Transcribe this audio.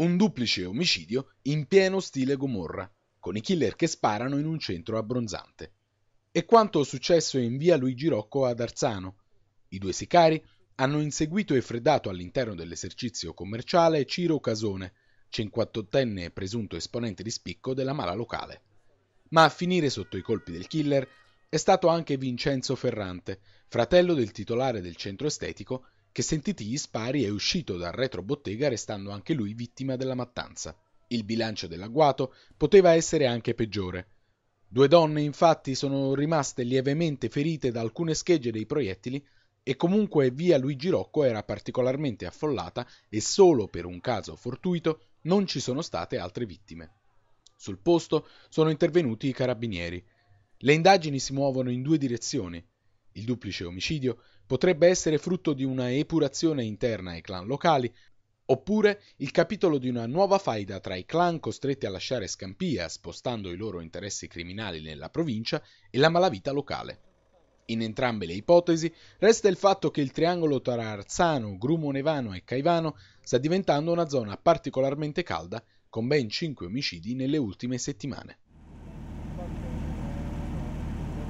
Un duplice omicidio in pieno stile Gomorra, con i killer che sparano in un centro abbronzante. E quanto successo in via Luigi Rocco ad Arzano? I due sicari hanno inseguito e freddato all'interno dell'esercizio commerciale Ciro Casone, 58enne presunto esponente di spicco della mala locale. Ma a finire sotto i colpi del killer è stato anche Vincenzo Ferrante, fratello del titolare del centro estetico che sentiti gli spari è uscito dal retrobottega restando anche lui vittima della mattanza. Il bilancio dell'agguato poteva essere anche peggiore. Due donne infatti sono rimaste lievemente ferite da alcune schegge dei proiettili e comunque via Luigi Rocco era particolarmente affollata e solo per un caso fortuito non ci sono state altre vittime. Sul posto sono intervenuti i carabinieri. Le indagini si muovono in due direzioni. Il duplice omicidio potrebbe essere frutto di una epurazione interna ai clan locali, oppure il capitolo di una nuova faida tra i clan costretti a lasciare Scampia spostando i loro interessi criminali nella provincia e la malavita locale. In entrambe le ipotesi resta il fatto che il triangolo tra Arzano, Grumo e Caivano sta diventando una zona particolarmente calda, con ben 5 omicidi nelle ultime settimane.